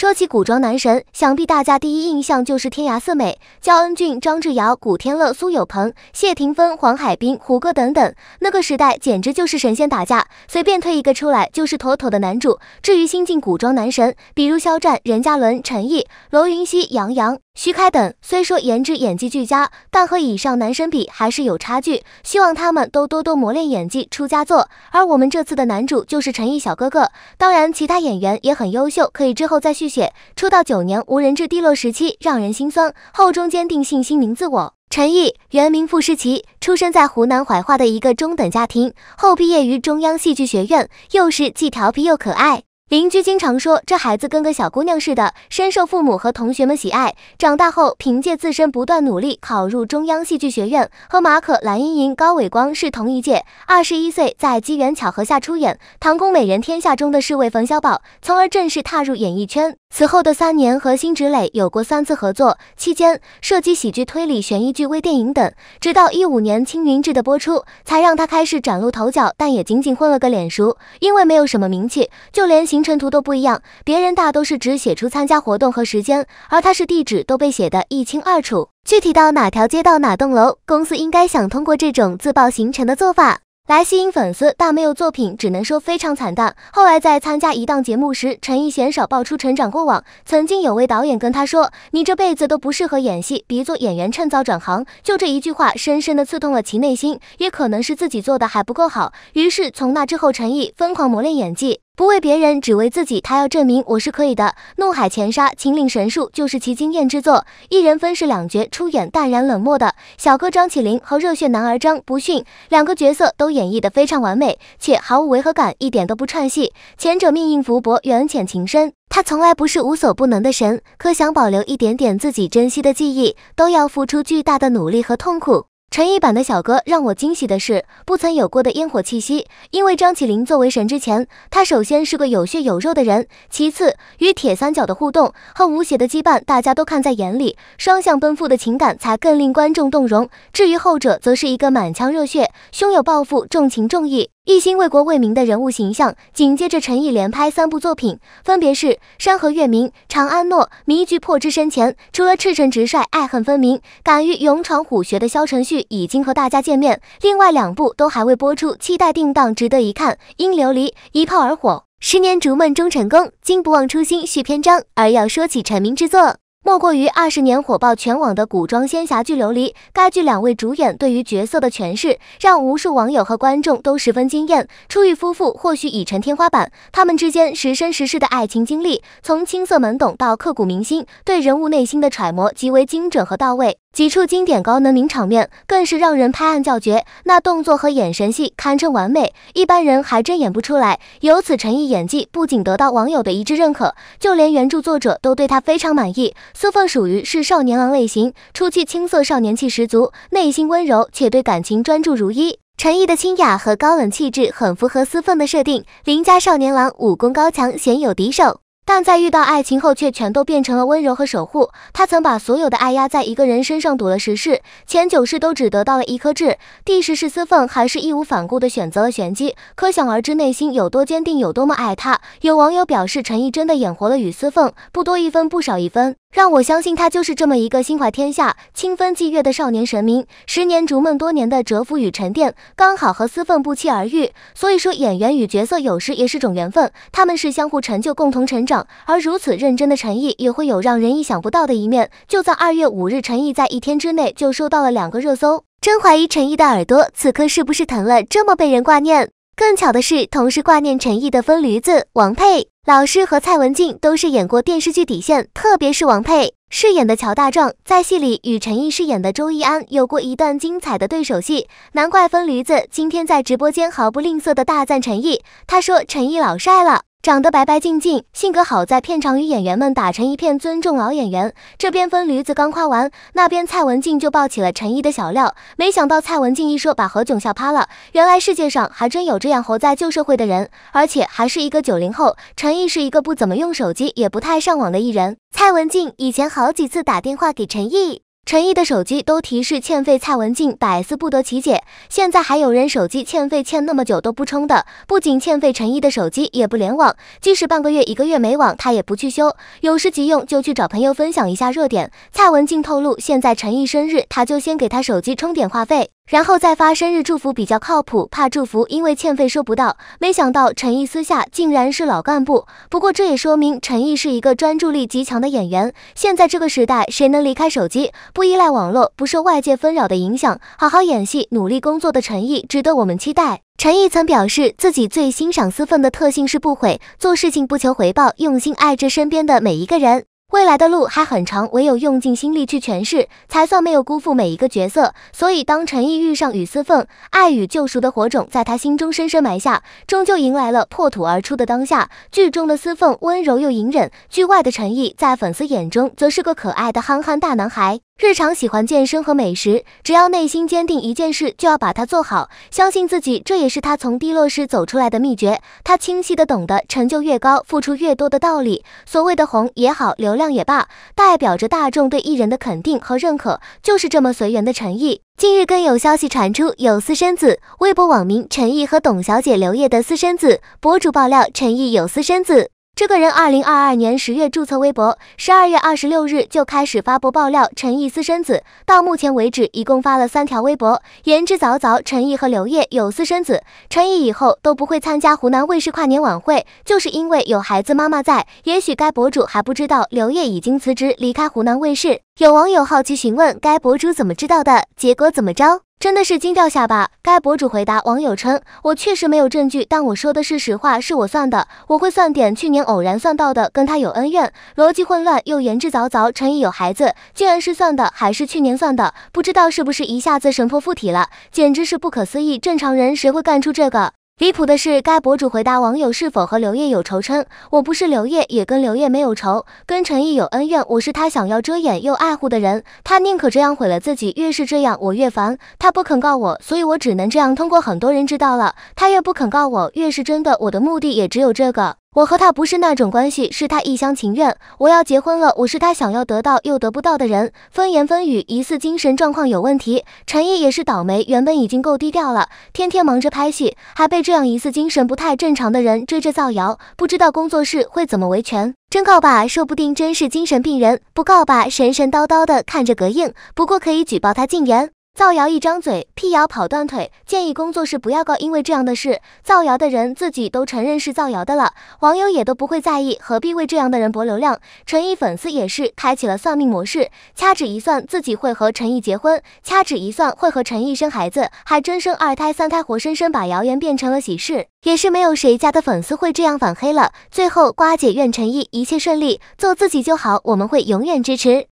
说起古装男神，想必大家第一印象就是天涯四美：焦恩俊、张智尧、古天乐、苏有朋、谢霆锋、黄海冰、胡歌等等。那个时代简直就是神仙打架，随便推一个出来就是妥妥的男主。至于新晋古装男神，比如肖战、任嘉伦、陈毅、罗云熙、杨洋。徐开等虽说颜值演技俱佳，但和以上男神比还是有差距。希望他们都多多磨练演技，出佳作。而我们这次的男主就是陈毅小哥哥，当然其他演员也很优秀，可以之后再续写。出道九年无人知低落时期让人心酸，后中坚定信心明自我。陈毅原名傅诗淇，出生在湖南怀化的一个中等家庭，后毕业于中央戏剧学院，幼时既调皮又可爱。邻居经常说，这孩子跟个小姑娘似的，深受父母和同学们喜爱。长大后，凭借自身不断努力，考入中央戏剧学院，和马可、蓝盈莹、高伟光是同一届。二十一岁，在机缘巧合下出演《唐宫美人天下》中的侍卫冯小宝，从而正式踏入演艺圈。此后的三年，和辛芷蕾有过三次合作，期间涉及喜剧、推理、悬疑剧、微电影等。直到一五年《青云志》的播出，才让他开始崭露头角，但也仅仅混了个脸熟。因为没有什么名气，就连行程图都不一样，别人大都是只写出参加活动和时间，而他是地址都被写得一清二楚，具体到哪条街道、哪栋楼。公司应该想通过这种自曝行程的做法。来吸引粉丝，但没有作品，只能说非常惨淡。后来在参加一档节目时，陈毅鲜少爆出成长过往。曾经有位导演跟他说：“你这辈子都不适合演戏，别做演员，趁早转行。”就这一句话，深深的刺痛了其内心。也可能是自己做的还不够好，于是从那之后，陈毅疯狂磨练演技。不为别人，只为自己。他要证明我是可以的。怒海潜沙，秦岭神树就是其惊艳之作。一人分饰两角，出演淡然冷漠的小哥张起灵和热血男儿张不逊，两个角色都演绎得非常完美，且毫无违和感，一点都不串戏。前者命硬福薄，缘浅情深。他从来不是无所不能的神，可想保留一点点自己珍惜的记忆，都要付出巨大的努力和痛苦。陈一版的小哥让我惊喜的是不曾有过的烟火气息，因为张起灵作为神之前，他首先是个有血有肉的人，其次与铁三角的互动和吴邪的羁绊，大家都看在眼里，双向奔赴的情感才更令观众动容。至于后者，则是一个满腔热血、胸有抱负、重情重义。一心为国为民的人物形象，紧接着陈毅连拍三部作品，分别是《山河月明》《长安诺》《迷局破之深前》。除了赤诚直率、爱恨分明、敢于勇闯虎穴的肖承煦已经和大家见面，另外两部都还未播出，期待定档，值得一看。《因琉璃》一炮而火，《十年逐梦终成功》今不忘初心续篇章。而要说起成名之作。莫过于二十年火爆全网的古装仙侠剧《琉璃》，该剧两位主演对于角色的诠释，让无数网友和观众都十分惊艳。初遇夫妇或许已成天花板，他们之间时深时逝的爱情经历，从青涩懵懂到刻骨铭心，对人物内心的揣摩极为精准和到位。几处经典高能名场面更是让人拍案叫绝，那动作和眼神戏堪称完美，一般人还真演不出来。由此，陈毅演技不仅得到网友的一致认可，就连原著作者都对他非常满意。司凤属于是少年郎类型，初期青涩少年气十足，内心温柔且对感情专注如一。陈毅的清雅和高冷气质很符合司凤的设定。邻家少年郎武功高强，鲜有敌手，但在遇到爱情后却全都变成了温柔和守护。他曾把所有的爱压在一个人身上赌了十世，前九世都只得到了一颗痣，第十世司凤还是义无反顾地选择了玄机，可想而知内心有多坚定，有多么爱他。有网友表示，陈毅真的演活了与司凤，不多一分不少一分。让我相信他就是这么一个心怀天下、清风霁月的少年神明。十年逐梦，多年的蛰伏与沉淀，刚好和司凤不期而遇。所以说，演员与角色有时也是种缘分，他们是相互成就、共同成长。而如此认真的陈毅，也会有让人意想不到的一面。就在二月五日，陈毅在一天之内就收到了两个热搜，真怀疑陈毅的耳朵此刻是不是疼了，这么被人挂念。更巧的是，同时挂念陈毅的疯驴子王佩。老师和蔡文静都是演过电视剧《底线》，特别是王佩饰演的乔大壮，在戏里与陈毅饰演的周亦安有过一段精彩的对手戏，难怪疯驴子今天在直播间毫不吝啬的大赞陈毅，他说陈毅老帅了。长得白白净净，性格好，在片场与演员们打成一片，尊重老演员。这边分驴子刚夸完，那边蔡文静就抱起了陈毅的小料。没想到蔡文静一说，把何炅笑趴了。原来世界上还真有这样活在旧社会的人，而且还是一个九零后。陈毅是一个不怎么用手机，也不太上网的艺人。蔡文静以前好几次打电话给陈毅。陈毅的手机都提示欠费，蔡文静百思不得其解。现在还有人手机欠费欠那么久都不充的，不仅欠费，陈毅的手机也不联网，即使半个月、一个月没网，他也不去修。有事急用就去找朋友分享一下热点。蔡文静透露，现在陈毅生日，他就先给他手机充点话费，然后再发生日祝福，比较靠谱，怕祝福因为欠费收不到。没想到陈毅私下竟然是老干部，不过这也说明陈毅是一个专注力极强的演员。现在这个时代，谁能离开手机？不依赖网络，不受外界纷扰的影响，好好演戏，努力工作的陈毅值得我们期待。陈毅曾表示，自己最欣赏司凤的特性是不悔，做事情不求回报，用心爱着身边的每一个人。未来的路还很长，唯有用尽心力去诠释，才算没有辜负每一个角色。所以，当陈毅遇上雨司凤，爱与救赎的火种在他心中深深埋下，终究迎来了破土而出的当下。剧中的司凤温柔又隐忍，剧外的陈毅在粉丝眼中则是个可爱的憨憨大男孩。日常喜欢健身和美食，只要内心坚定一件事，就要把它做好，相信自己，这也是他从低落时走出来的秘诀。他清晰地懂得成就越高，付出越多的道理。所谓的红也好，流量也罢，代表着大众对艺人的肯定和认可，就是这么随缘的诚意。近日更有消息传出，有私生子。微博网名陈毅和董小姐刘烨的私生子博主爆料，陈毅有私生子。这个人二零二二年十月注册微博，十二月二十六日就开始发布爆料陈毅私生子，到目前为止一共发了三条微博，言之凿凿，陈毅和刘烨有私生子，陈毅以后都不会参加湖南卫视跨年晚会，就是因为有孩子妈妈在。也许该博主还不知道刘烨已经辞职离开湖南卫视。有网友好奇询问该博主怎么知道的，结果怎么着？真的是惊掉下巴！该博主回答网友称：“我确实没有证据，但我说的是实话，是我算的，我会算点。去年偶然算到的，跟他有恩怨，逻辑混乱又言之凿凿，诚意有孩子，竟然是算的，还是去年算的，不知道是不是一下子神魄附体了，简直是不可思议，正常人谁会干出这个？”离谱的是，该博主回答网友是否和刘烨有仇，称我不是刘烨，也跟刘烨没有仇，跟陈毅有恩怨。我是他想要遮掩又爱护的人，他宁可这样毁了自己，越是这样我越烦。他不肯告我，所以我只能这样通过很多人知道了。他越不肯告我，越是真的。我的目的也只有这个。我和他不是那种关系，是他一厢情愿。我要结婚了，我是他想要得到又得不到的人。风言风语，疑似精神状况有问题。陈毅也是倒霉，原本已经够低调了，天天忙着拍戏，还被这样疑似精神不太正常的人追着造谣，不知道工作室会怎么维权。真告吧，说不定真是精神病人；不告吧，神神叨叨的看着膈应。不过可以举报他禁言。造谣一张嘴，辟谣跑断腿。建议工作室不要告，因为这样的事，造谣的人自己都承认是造谣的了，网友也都不会在意，何必为这样的人博流量？陈毅粉丝也是开启了算命模式，掐指一算，自己会和陈毅结婚，掐指一算会和陈毅生孩子，还真生二胎、三胎，活生生把谣言变成了喜事。也是没有谁家的粉丝会这样反黑了。最后，瓜姐愿陈毅一切顺利，做自己就好，我们会永远支持。